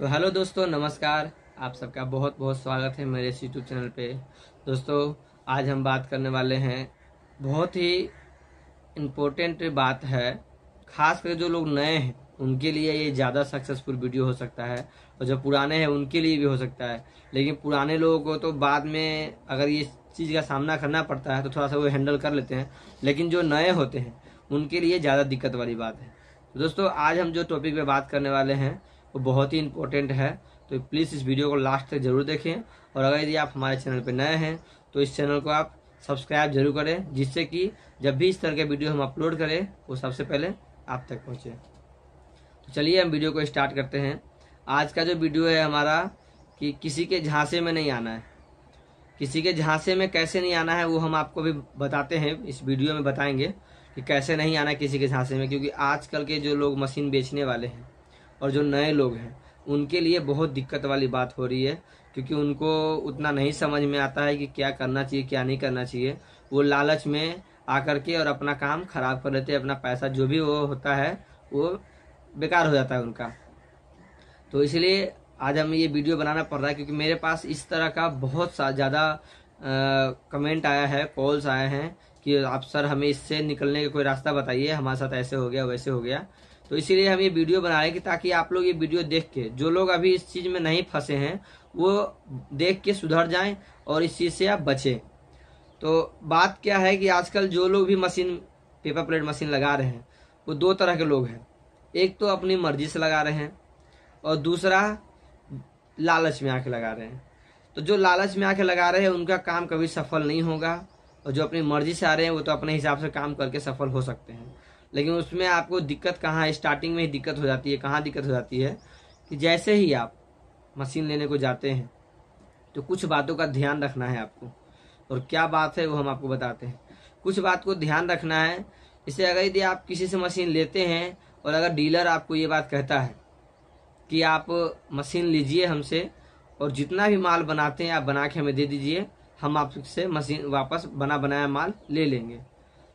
तो हेलो दोस्तों नमस्कार आप सबका बहुत बहुत स्वागत है मेरे इस यूट्यूब चैनल पे दोस्तों आज हम बात करने वाले हैं बहुत ही इम्पोर्टेंट बात है खास कर जो लोग नए हैं उनके लिए ये ज़्यादा सक्सेसफुल वीडियो हो सकता है और जो पुराने हैं उनके लिए भी हो सकता है लेकिन पुराने लोगों को तो बाद में अगर ये चीज़ का सामना करना पड़ता है तो थोड़ा सा वो हैंडल कर लेते हैं लेकिन जो नए होते हैं उनके लिए ज़्यादा दिक्कत वाली बात है दोस्तों आज हम जो टॉपिक पे बात करने वाले हैं वो बहुत ही इंपॉर्टेंट है तो प्लीज़ इस वीडियो को लास्ट तक जरूर देखें और अगर यदि आप हमारे चैनल पर नए हैं तो इस चैनल को आप सब्सक्राइब जरूर करें जिससे कि जब भी इस तरह के वीडियो हम अपलोड करें वो सबसे पहले आप तक पहुँचे तो चलिए हम वीडियो को स्टार्ट करते हैं आज का जो वीडियो है हमारा कि किसी के झांसे में नहीं आना है किसी के झांसे में कैसे नहीं आना है वो हम आपको भी बताते हैं इस वीडियो में बताएंगे कि कैसे नहीं आना है किसी के झांसे में क्योंकि आजकल के जो लोग मशीन बेचने वाले हैं और जो नए लोग हैं उनके लिए बहुत दिक्कत वाली बात हो रही है क्योंकि उनको उतना नहीं समझ में आता है कि क्या करना चाहिए क्या नहीं करना चाहिए वो लालच में आकर के और अपना काम खराब कर लेते हैं अपना पैसा जो भी वो होता है वो बेकार हो जाता है उनका तो इसलिए आज हमें ये वीडियो बनाना पड़ रहा है क्योंकि मेरे पास इस तरह का बहुत ज़्यादा कमेंट आया है कॉल्स आए हैं कि आप सर हमें इससे निकलने का कोई रास्ता बताइए हमारे साथ ऐसे हो गया वैसे हो गया तो इसीलिए हम ये वीडियो बना रहे हैं कि ताकि आप लोग ये वीडियो देख के जो लोग अभी इस चीज़ में नहीं फंसे हैं वो देख के सुधर जाएं और इस चीज़ से आप बचें तो बात क्या है कि आजकल जो लोग भी मशीन पेपर प्लेट मशीन लगा रहे हैं वो दो तरह के लोग हैं एक तो अपनी मर्जी से लगा रहे हैं और दूसरा लालच में आके लगा रहे हैं तो जो लालच में आके लगा रहे हैं उनका काम कभी सफल नहीं होगा और जो अपनी मर्जी से आ रहे हैं वो तो अपने हिसाब से काम करके सफल हो सकते हैं लेकिन उसमें आपको दिक्कत कहाँ स्टार्टिंग में ही दिक्कत हो जाती है कहाँ दिक्कत हो जाती है कि जैसे ही आप मशीन लेने को जाते हैं तो कुछ बातों का ध्यान रखना है आपको और क्या बात है वो हम आपको बताते हैं कुछ बात को ध्यान रखना है इससे अगर यदि आप किसी से मशीन लेते हैं और अगर डीलर आपको ये बात कहता है कि आप मशीन लीजिए हमसे और जितना भी माल बनाते हैं आप बना के हमें दे दीजिए हम आपसे मशीन वापस बना बनाया माल ले लेंगे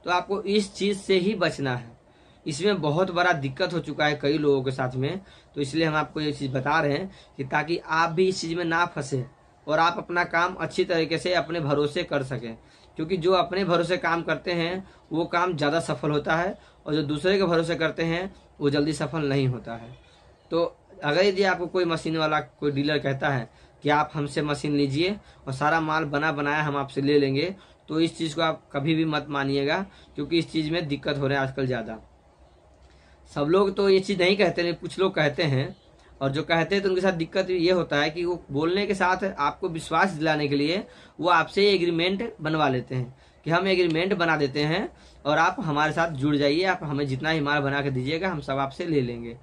तो आपको इस चीज से ही बचना है इसमें बहुत बड़ा दिक्कत हो चुका है कई लोगों के साथ में तो इसलिए हम आपको ये चीज़ बता रहे हैं कि ताकि आप भी इस चीज़ में ना फंसे और आप अपना काम अच्छी तरीके से अपने भरोसे कर सकें क्योंकि जो अपने भरोसे काम करते हैं वो काम ज़्यादा सफल होता है और जो दूसरे के भरोसे करते हैं वो जल्दी सफल नहीं होता है तो अगर यदि आपको कोई मशीन वाला कोई डीलर कहता है कि आप हमसे मशीन लीजिए और सारा माल बना बनाया हम आपसे ले लेंगे तो इस चीज़ को आप कभी भी मत मानिएगा क्योंकि इस चीज़ में दिक्कत हो रहा है आजकल ज़्यादा सब लोग तो ये चीज़ नहीं कहते नहीं कुछ लोग कहते हैं और जो कहते हैं तो उनके साथ दिक्कत ये होता है कि वो बोलने के साथ आपको विश्वास दिलाने के लिए वो आपसे एग्रीमेंट बनवा लेते हैं कि हम एग्रीमेंट बना देते हैं और आप हमारे साथ जुड़ जाइए आप हमें जितना ही माल बना के दीजिएगा हम सब आपसे ले लेंगे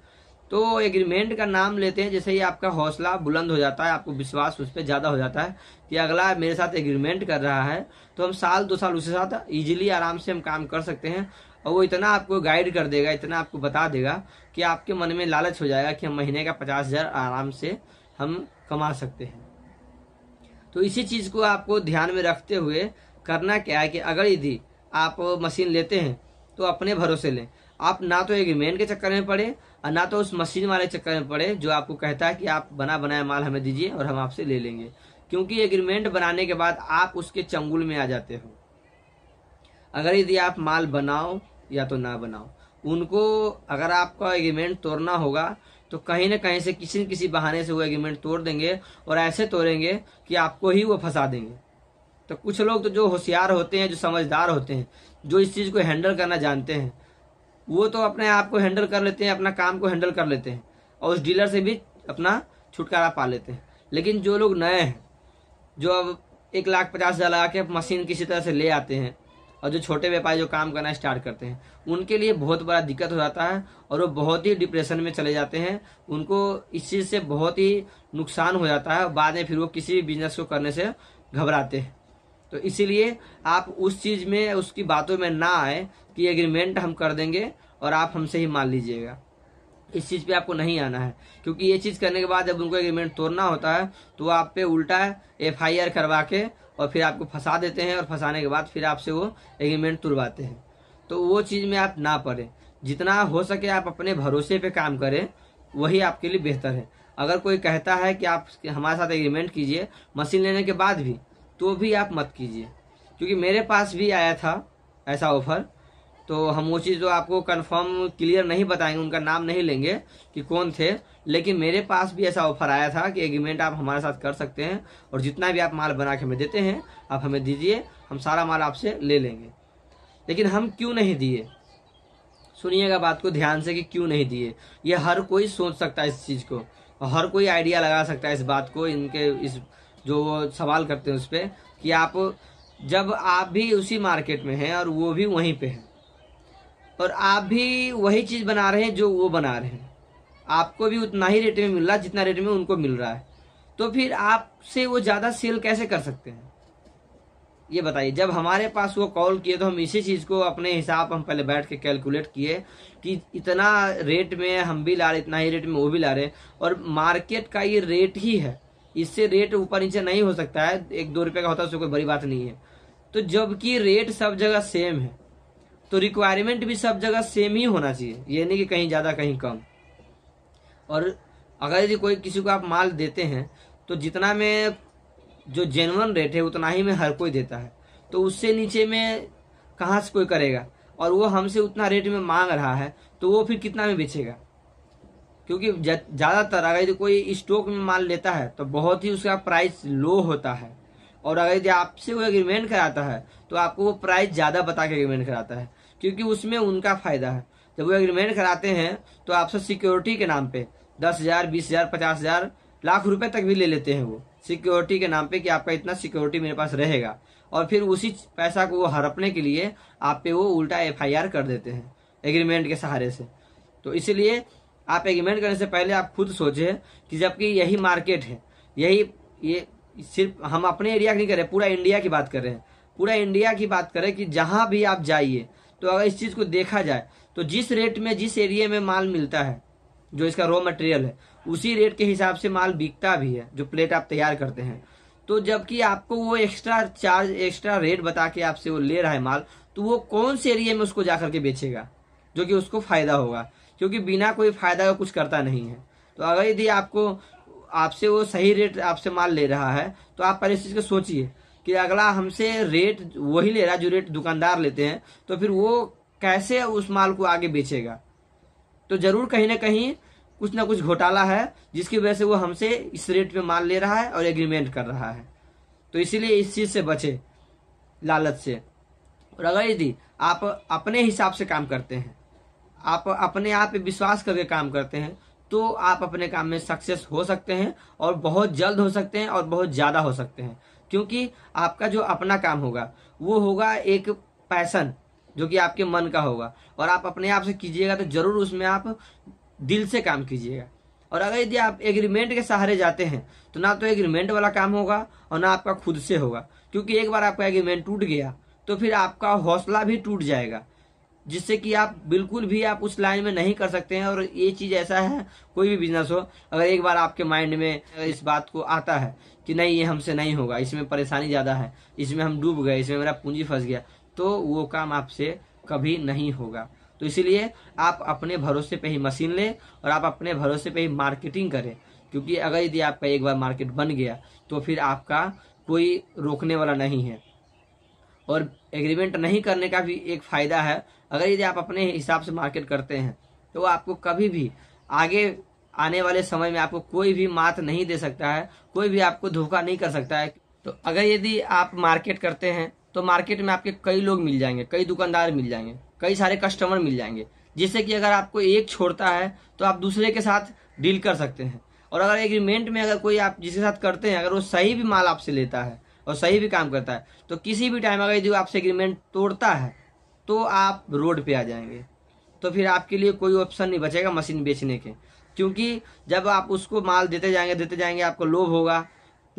तो एग्रीमेंट का नाम लेते हैं जैसे ही आपका हौसला बुलंद हो जाता है आपको विश्वास उस पर ज़्यादा हो जाता है कि अगला मेरे साथ एग्रीमेंट कर रहा है तो हम साल दो साल उसके साथ ईजिली आराम से हम काम कर सकते हैं और वो इतना आपको गाइड कर देगा इतना आपको बता देगा कि आपके मन में लालच हो जाएगा कि हम महीने का पचास हज़ार आराम से हम कमा सकते हैं तो इसी चीज़ को आपको ध्यान में रखते हुए करना क्या है कि अगर यदि आप मशीन लेते हैं तो अपने भरोसे लें आप ना तो एग्रीमेंट के चक्कर में पड़े और ना तो उस मशीन वाले चक्कर में पड़े जो आपको कहता है कि आप बना बनाया माल हमें दीजिए और हम आपसे ले लेंगे क्योंकि एग्रीमेंट बनाने के बाद आप उसके चंगुल में आ जाते हो अगर यदि आप माल बनाओ या तो ना बनाओ उनको अगर आपका एग्रीमेंट तोड़ना होगा तो कहीं ना कहीं से किसी न किसी बहाने से वो एग्रीमेंट तोड़ देंगे और ऐसे तोड़ेंगे कि आपको ही वो फंसा देंगे तो कुछ लोग तो जो होशियार होते हैं जो समझदार होते हैं जो इस चीज़ को हैंडल करना जानते हैं वो तो अपने आप को हैंडल कर लेते हैं अपना काम को हैंडल कर लेते हैं और उस डीलर से भी अपना छुटकारा पा लेते हैं लेकिन जो लोग नए हैं जो अब एक लाख पचास हज़ार लगा के मशीन किसी तरह से ले आते हैं और जो छोटे व्यापारी जो काम करना स्टार्ट करते हैं उनके लिए बहुत बड़ा दिक्कत हो जाता है और वो बहुत ही डिप्रेशन में चले जाते हैं उनको इस चीज़ से बहुत ही नुकसान हो जाता है और बाद में फिर वो किसी भी बिजनेस को करने से घबराते हैं तो इसीलिए आप उस चीज़ में उसकी बातों में ना आए कि एग्रीमेंट हम कर देंगे और आप हमसे ही मान लीजिएगा इस चीज़ पे आपको नहीं आना है क्योंकि ये चीज़ करने के बाद जब उनको एग्रीमेंट तोड़ना होता है तो आप पे उल्टा एफ आई आर करवा के और फिर आपको फंसा देते हैं और फंसाने के बाद फिर आपसे वो एग्रीमेंट तुड़वाते हैं तो वो चीज़ में आप ना पड़े जितना हो सके आप अपने भरोसे पे काम करें वही आपके लिए बेहतर है अगर कोई कहता है कि आप हमारे साथ एग्रीमेंट कीजिए मशीन लेने के बाद भी तो भी आप मत कीजिए क्योंकि मेरे पास भी आया था ऐसा ऑफर तो हम वो चीज़ जो तो आपको कंफर्म क्लियर नहीं बताएंगे उनका नाम नहीं लेंगे कि कौन थे लेकिन मेरे पास भी ऐसा ऑफर आया था कि एग्रीमेंट आप हमारे साथ कर सकते हैं और जितना भी आप माल बना के हमें देते हैं आप हमें दीजिए हम सारा माल आपसे ले लेंगे लेकिन हम क्यों नहीं दिए सुनिएगा बात को ध्यान से कि क्यों नहीं दिए ये हर कोई सोच सकता है इस चीज़ को और हर कोई आइडिया लगा सकता है इस बात को इनके इस जो सवाल करते हैं उस पर कि आप जब आप भी उसी मार्केट में हैं और वो भी वहीं पे हैं और आप भी वही चीज़ बना रहे हैं जो वो बना रहे हैं आपको भी उतना ही रेट में मिल रहा है जितना रेट में उनको मिल रहा है तो फिर आपसे वो ज़्यादा सेल कैसे कर सकते हैं ये बताइए जब हमारे पास वो कॉल किए तो हम इसी चीज़ को अपने हिसाब हम पहले बैठ के कैलकुलेट किए कि इतना रेट में हम भी ला रहे इतना ही रेट में वो भी ला रहे और मार्केट का ये रेट ही है इससे रेट ऊपर नीचे नहीं हो सकता है एक दो रुपये का होता है उसको कोई बड़ी बात नहीं है तो जबकि रेट सब जगह सेम है तो रिक्वायरमेंट भी सब जगह सेम ही होना चाहिए ये नहीं कि कहीं ज़्यादा कहीं कम और अगर यदि कोई किसी को आप माल देते हैं तो जितना में जो जेनवन रेट है उतना ही में हर कोई देता है तो उससे नीचे में कहाँ से कोई करेगा और वो हमसे उतना रेट में मांग रहा है तो वो फिर कितना में बेचेगा क्योंकि ज़्यादातर अगर यदि कोई स्टॉक में माल लेता है तो बहुत ही उसका प्राइस लो होता है और अगर यदि आपसे वो एग्रीमेंट कराता है तो आपको वो प्राइस ज़्यादा बता के एग्रीमेंट कराता है क्योंकि उसमें उनका फायदा है जब वो एग्रीमेंट कराते हैं तो आपसे सिक्योरिटी के नाम पे दस हजार बीस हजार पचास हजार लाख रुपए तक भी ले लेते हैं वो सिक्योरिटी के नाम पे कि आपका इतना सिक्योरिटी मेरे पास रहेगा और फिर उसी पैसा को वो हड़पने के लिए आप पे वो उल्टा एफआईआर कर देते हैं एग्रीमेंट के सहारे से तो इसीलिए आप एग्रीमेंट करने से पहले आप खुद सोचे कि जबकि यही मार्केट है यही ये सिर्फ हम अपने एरिया की नहीं कर रहे पूरा इंडिया की बात कर रहे हैं पूरा इंडिया की बात करें कि जहाँ भी आप जाइए तो अगर इस चीज़ को देखा जाए तो जिस रेट में जिस एरिया में माल मिलता है जो इसका रॉ मटेरियल है उसी रेट के हिसाब से माल बिकता भी है जो प्लेट आप तैयार करते हैं तो जबकि आपको वो एक्स्ट्रा चार्ज एक्स्ट्रा रेट बता के आपसे वो ले रहा है माल तो वो कौन से एरिया में उसको जाकर के बेचेगा जो कि उसको फायदा होगा क्योंकि बिना कोई फायदा का कुछ करता नहीं है तो अगर यदि आपको आपसे वो सही रेट आपसे माल ले रहा है तो आप पहले इस चीज़ को सोचिए कि अगला हमसे रेट वही ले रहा है जो रेट दुकानदार लेते हैं तो फिर वो कैसे उस माल को आगे बेचेगा तो जरूर कहीं ना कहीं कुछ ना कुछ घोटाला है जिसकी वजह से वो हमसे इस रेट पे माल ले रहा है और एग्रीमेंट कर रहा है तो इसीलिए इस चीज़ से बचे लालच से और अगर यदि आप अपने हिसाब से काम करते हैं आप अपने आप पे विश्वास करके काम करते हैं तो आप अपने काम में सक्सेस हो सकते हैं और बहुत जल्द हो सकते हैं और बहुत ज़्यादा हो सकते हैं क्योंकि आपका जो अपना काम होगा वो होगा एक पैसन जो कि आपके मन का होगा और आप अपने आप से कीजिएगा तो जरूर उसमें आप दिल से काम कीजिएगा और अगर यदि आप एग्रीमेंट के सहारे जाते हैं तो ना तो एग्रीमेंट वाला काम होगा और ना आपका खुद से होगा क्योंकि एक बार आपका एग्रीमेंट टूट गया तो फिर आपका हौसला भी टूट जाएगा जिससे कि आप बिल्कुल भी आप उस लाइन में नहीं कर सकते हैं और ये चीज़ ऐसा है कोई भी बिजनेस हो अगर एक बार आपके माइंड में इस बात को आता है कि नहीं ये हमसे नहीं होगा इसमें परेशानी ज़्यादा है इसमें हम डूब गए इसमें मेरा पूंजी फंस गया तो वो काम आपसे कभी नहीं होगा तो इसीलिए आप अपने भरोसे पे ही मशीन लें और आप अपने भरोसे पे ही मार्केटिंग करें क्योंकि अगर यदि आपका एक बार मार्केट बन गया तो फिर आपका कोई रोकने वाला नहीं है और एग्रीमेंट नहीं करने का भी एक फ़ायदा है अगर यदि आप अपने हिसाब से मार्केट करते हैं तो आपको कभी भी आगे आने वाले समय में आपको कोई भी मात नहीं दे सकता है कोई भी आपको धोखा नहीं कर सकता है तो अगर यदि आप मार्केट करते हैं तो मार्केट में आपके कई लोग मिल जाएंगे कई दुकानदार मिल जाएंगे कई सारे कस्टमर मिल जाएंगे जिससे कि अगर आपको एक छोड़ता है तो आप दूसरे के साथ डील कर सकते हैं और अगर एग्रीमेंट में अगर कोई आप जिसके साथ करते हैं अगर वो सही भी माल आपसे लेता है और सही भी काम करता है तो किसी भी टाइम अगर यदि आपसे एग्रीमेंट तोड़ता है तो आप रोड पे आ जाएंगे तो फिर आपके लिए कोई ऑप्शन नहीं बचेगा मशीन बेचने के क्योंकि जब आप उसको माल देते जाएंगे देते जाएंगे आपको लोभ होगा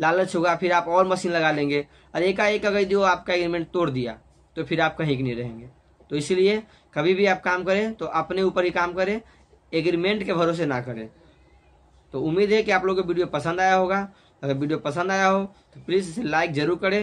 लालच होगा फिर आप और मशीन लगा लेंगे और एकाएक अगर जो आपका एग्रीमेंट तोड़ दिया तो फिर आप कहीं नहीं रहेंगे तो इसलिए कभी भी आप काम करें तो अपने ऊपर ही काम करें एग्रीमेंट के भरोसे ना करें तो उम्मीद है कि आप लोगों को वीडियो पसंद आया होगा अगर वीडियो पसंद आया हो तो प्लीज़ इसे लाइक ज़रूर करें